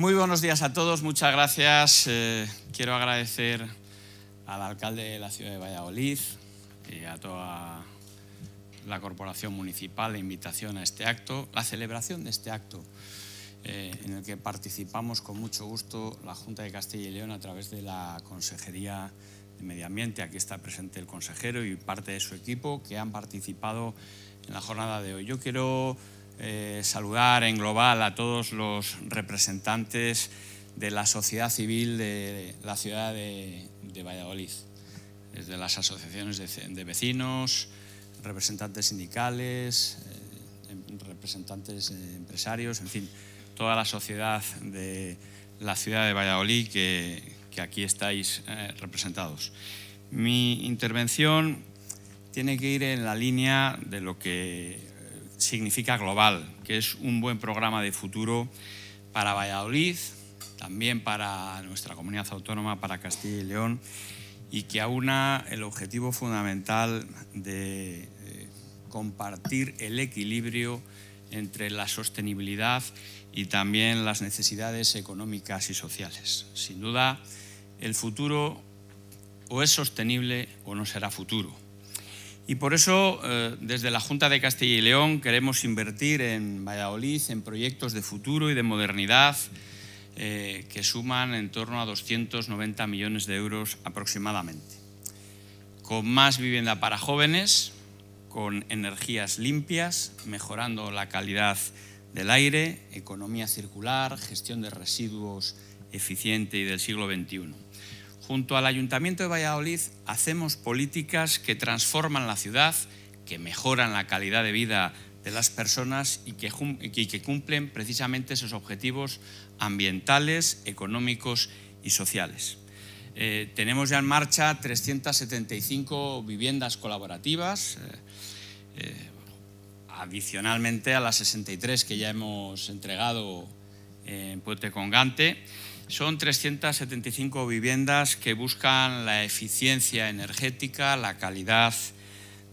Muy buenos días a todos, muchas gracias. Eh, quiero agradecer al alcalde de la ciudad de Valladolid y a toda la corporación municipal la invitación a este acto, la celebración de este acto eh, en el que participamos con mucho gusto la Junta de Castilla y León a través de la Consejería de Medio Ambiente. Aquí está presente el consejero y parte de su equipo que han participado en la jornada de hoy. Yo quiero eh, saludar en global a todos los representantes de la sociedad civil de la ciudad de, Valladolid, desde las asociaciones de, vecinos, representantes sindicales, eh, em, representantes eh, empresarios, en fin, toda la sociedad de la ciudad de Valladolid que, aquí estáis representados. Mi intervención tiene que ir en la línea de lo que significa global, que es un buen programa de futuro para Valladolid, también para nuestra comunidad autónoma, para Castilla y León, y que aúna el objetivo fundamental de eh, compartir el equilibrio entre la sostenibilidad y también las necesidades económicas y sociales. Sin duda, el futuro o es sostenible o no será futuro y por eso, eh, desde la Junta de Castilla y León, queremos invertir en Valladolid, en proyectos de futuro y de modernidad eh, que suman en torno a 290 millones de euros aproximadamente. Con más vivienda para jóvenes, con energías limpias, mejorando la calidad del aire, economía circular, gestión de residuos eficiente y del siglo XXI. Junto al Ayuntamiento de Valladolid hacemos políticas que transforman la ciudad, que mejoran la calidad de vida de las personas y que, cumplen precisamente esos objetivos ambientales, económicos y sociales. Eh, tenemos ya en marcha 375 viviendas colaborativas, eh, eh, adicionalmente a las 63 que ya hemos entregado en Puente Congante. Son 375 viviendas que buscan la eficiencia energética, la calidad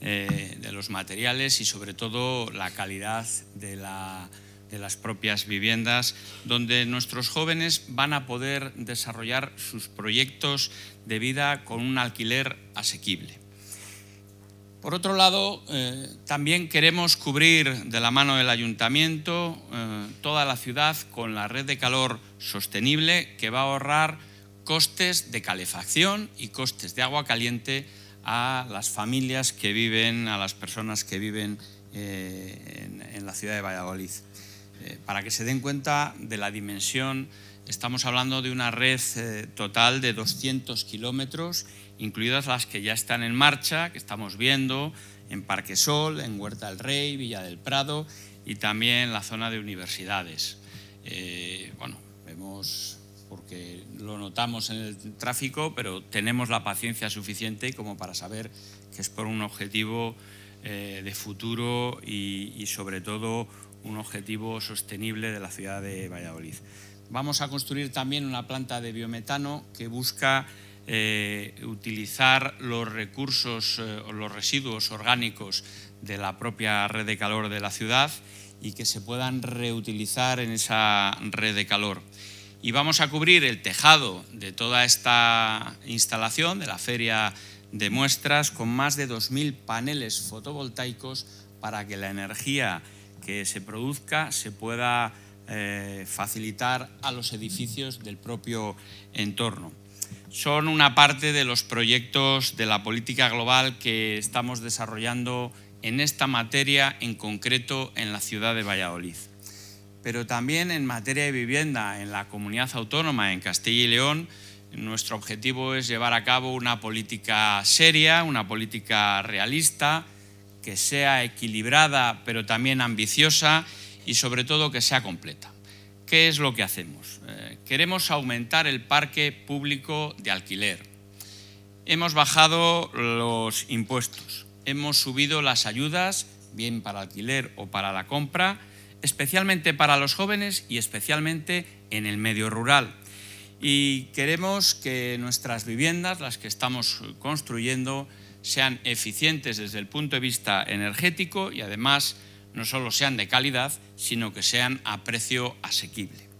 eh, de los materiales y sobre todo la calidad de, las propias viviendas, donde nuestros jóvenes van a poder desarrollar sus proyectos de vida con un alquiler asequible. Por otro lado, eh, también queremos cubrir de la mano del ayuntamiento eh, toda la ciudad con la red de calor sostenible que va a ahorrar costes de calefacción y costes de agua caliente a las familias que viven, a las personas que viven eh, en, la ciudad de Valladolid. Eh, para que se den cuenta de la dimensión, estamos hablando de una red eh, total de 200 kilómetros, incluidas las que ya están en marcha, que estamos viendo en Parquesol, en Huerta del Rey, Villa del Prado y también la zona de universidades. Eh, bueno, vemos porque lo notamos en el tráfico, pero tenemos la paciencia suficiente como para saber que es por un objetivo eh, de futuro y sobre todo un objetivo sostenible de la ciudad de Valladolid. Vamos a construir también una planta de biometano que busca eh, utilizar los recursos eh, o los residuos orgánicos de la propia red de calor de la ciudad y que se puedan reutilizar en esa red de calor. Y vamos a cubrir el tejado de toda esta instalación, de la feria de muestras, con más de 2.000 paneles fotovoltaicos para que la energía que se produzca se pueda eh, facilitar a los edificios del propio entorno son una parte de los proyectos de la política global que estamos desarrollando en esta materia, en concreto en la ciudad de Valladolid. Pero también en materia de vivienda, en la comunidad autónoma, en Castilla y León, nuestro objetivo es llevar a cabo una política seria, una política realista, que sea equilibrada pero también ambiciosa y sobre todo que sea completa. ¿qué es lo que hacemos? Eh, queremos aumentar el parque público de alquiler. Hemos bajado los impuestos, hemos subido las ayudas, bien para alquiler o para la compra, especialmente para los jóvenes y especialmente en el medio rural. Y queremos que nuestras viviendas, las que estamos construyendo, sean eficientes desde el punto de vista energético y además no solo sean de calidad, sino que sean a precio asequible.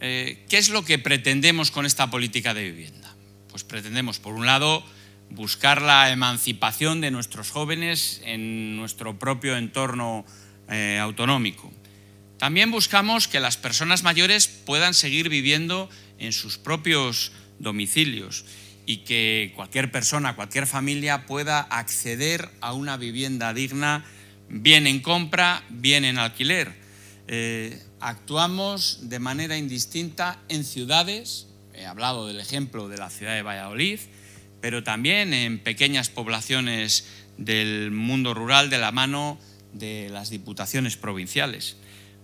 Eh, ¿Qué es lo que pretendemos con esta política de vivienda? Pues pretendemos, por un lado, buscar la emancipación de nuestros jóvenes en nuestro propio entorno eh, autonómico. También buscamos que las personas mayores puedan seguir viviendo en sus propios domicilios y que cualquier persona, cualquier familia pueda acceder a una vivienda digna bien en compra, bien en alquiler. Eh, actuamos de manera indistinta en ciudades, he hablado del ejemplo de la ciudad de Valladolid, pero también en pequeñas poblaciones del mundo rural de la mano de las diputaciones provinciales.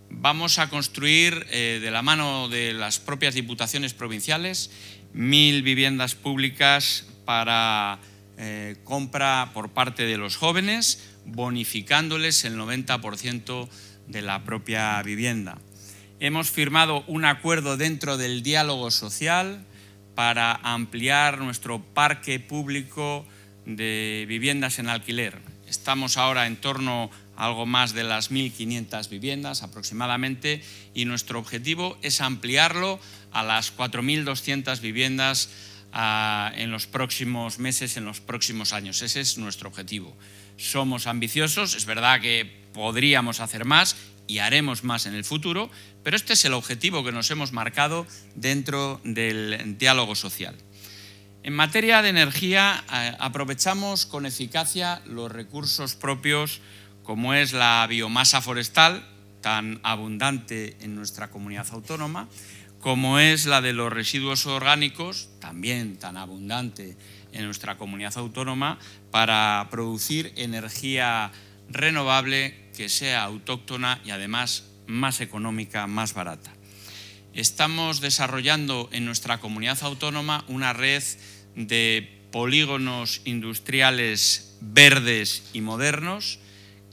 Vamos a construir eh, de la mano de las propias diputaciones provinciales mil viviendas públicas para eh, compra por parte de los jóvenes, bonificándoles el 90% de la propia vivienda. Hemos firmado un acuerdo dentro del diálogo social para ampliar nuestro parque público de viviendas en alquiler. Estamos ahora en torno a algo más de las 1.500 viviendas aproximadamente y nuestro objetivo es ampliarlo a las 4.200 viviendas en los próximos meses, en los próximos años. Ese es nuestro objetivo. Somos ambiciosos, es verdad que podríamos hacer más y haremos más en el futuro, pero este es el objetivo que nos hemos marcado dentro del diálogo social. En materia de energía, aprovechamos con eficacia los recursos propios como es la biomasa forestal, tan abundante en nuestra comunidad autónoma, como es la de los residuos orgánicos, también tan abundante en nuestra comunidad autónoma, para producir energía renovable que sea autóctona y además más económica, más barata. Estamos desarrollando en nuestra comunidad autónoma una red de polígonos industriales verdes y modernos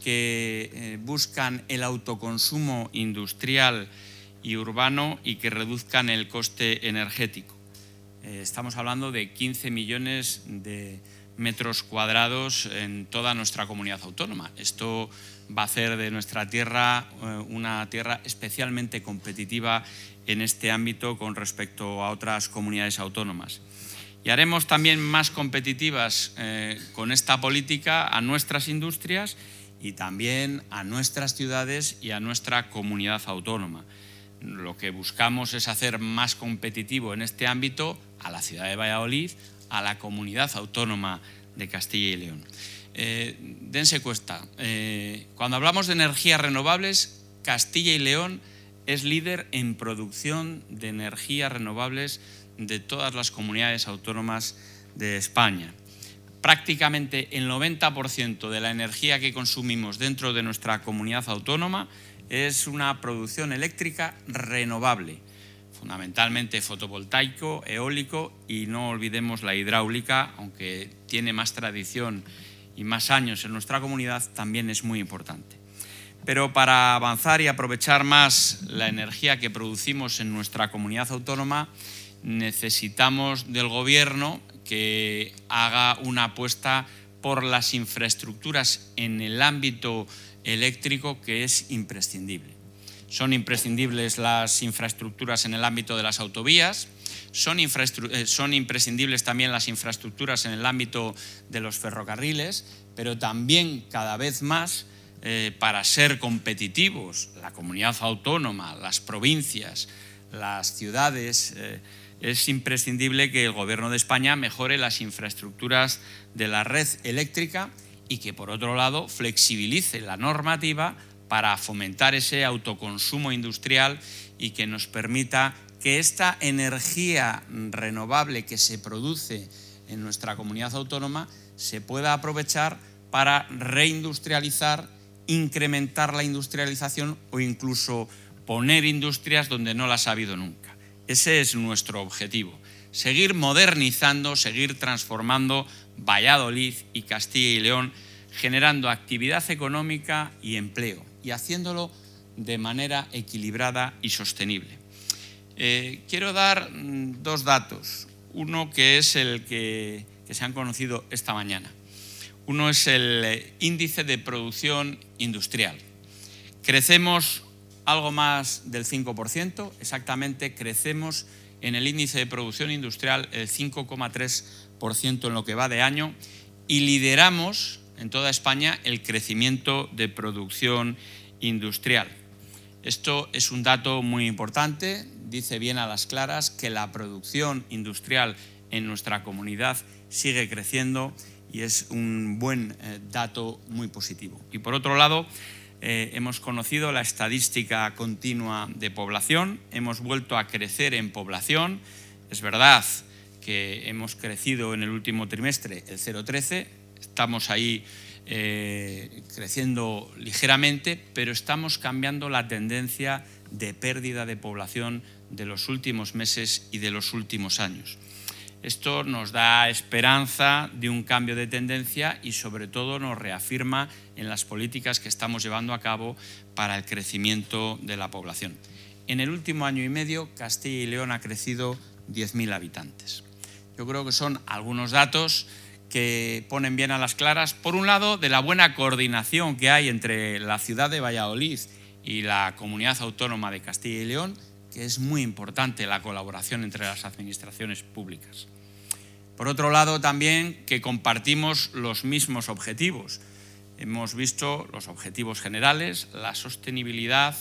que eh, buscan el autoconsumo industrial y urbano y que reduzcan el coste energético. Eh, estamos hablando de 15 millones de metros cuadrados en toda nuestra comunidad autónoma. Esto va a hacer de nuestra tierra eh, una tierra especialmente competitiva en este ámbito con respecto a otras comunidades autónomas. Y haremos también más competitivas eh, con esta política a nuestras industrias y también a nuestras ciudades y a nuestra comunidad autónoma lo que buscamos es hacer más competitivo en este ámbito a la ciudad de Valladolid, a la comunidad autónoma de Castilla y León. Eh, dense cuesta, eh, cuando hablamos de energías renovables, Castilla y León es líder en producción de energías renovables de todas las comunidades autónomas de España. Prácticamente el 90% de la energía que consumimos dentro de nuestra comunidad autónoma es una producción eléctrica renovable, fundamentalmente fotovoltaico, eólico y no olvidemos la hidráulica, aunque tiene más tradición y más años en nuestra comunidad, también es muy importante. Pero para avanzar y aprovechar más la energía que producimos en nuestra comunidad autónoma, necesitamos del Gobierno que haga una apuesta por las infraestructuras en el ámbito eléctrico que es imprescindible. Son imprescindibles las infraestructuras en el ámbito de las autovías, eh, son, imprescindibles también las infraestructuras en el ámbito de los ferrocarriles, pero también cada vez más eh, para ser competitivos la comunidad autónoma, las provincias, las ciudades. Eh, es imprescindible que el Gobierno de España mejore las infraestructuras de la red eléctrica y que por otro lado flexibilice la normativa para fomentar ese autoconsumo industrial y que nos permita que esta energía renovable que se produce en nuestra comunidad autónoma se pueda aprovechar para reindustrializar, incrementar la industrialización o incluso poner industrias donde no las ha habido nunca. Ese es nuestro objetivo, seguir modernizando, seguir transformando Valladolid y Castilla y León, generando actividad económica y empleo y haciéndolo de manera equilibrada y sostenible. Eh, quiero dar mm, dos datos. Uno que es el que, que se han conocido esta mañana. Uno es el eh, índice de producción industrial. Crecemos algo más del 5%, exactamente crecemos en el índice de producción industrial el 5,3% en lo que va de año y lideramos en toda España el crecimiento de producción industrial. Esto es un dato muy importante, dice bien a las claras que la producción industrial en nuestra comunidad sigue creciendo y es un buen eh, dato muy positivo. Y por otro lado, eh, hemos conocido la estadística continua de población, hemos vuelto a crecer en población. Es verdad que hemos crecido en el último trimestre el 0,13, estamos ahí eh, creciendo ligeramente, pero estamos cambiando la tendencia de pérdida de población de los últimos meses y de los últimos años. Esto nos da esperanza de un cambio de tendencia y sobre todo nos reafirma en las políticas que estamos llevando a cabo para el crecimiento de la población. En el último año y medio Castilla y León ha crecido 10.000 habitantes. Yo creo que son algunos datos que ponen bien a las claras, por un lado, de la buena coordinación que hay entre la ciudad de Valladolid y la comunidad autónoma de Castilla y León, que es muy importante la colaboración entre las administraciones públicas. Por otro lado, también que compartimos los mismos objetivos. Hemos visto los objetivos generales, la sostenibilidad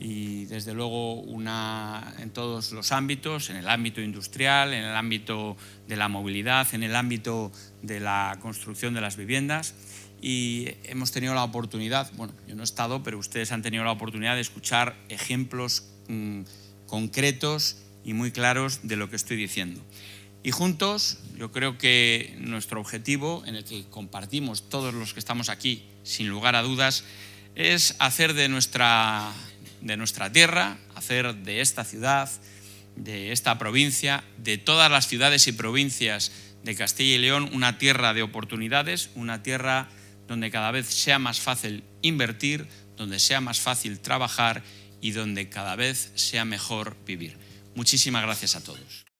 y desde luego una, en todos los ámbitos, en el ámbito industrial, en el ámbito de la movilidad, en el ámbito de la construcción de las viviendas y hemos tenido la oportunidad, bueno, yo no he estado, pero ustedes han tenido la oportunidad de escuchar ejemplos Mm, concretos y muy claros de lo que estoy diciendo. Y juntos, yo creo que nuestro objetivo, en el que compartimos todos los que estamos aquí, sin lugar a dudas, es hacer de nuestra, de nuestra tierra, hacer de esta ciudad, de esta provincia, de todas las ciudades y provincias de Castilla y León, una tierra de oportunidades, una tierra donde cada vez sea más fácil invertir, donde sea más fácil trabajar y donde cada vez sea mejor vivir. Muchísimas gracias a todos.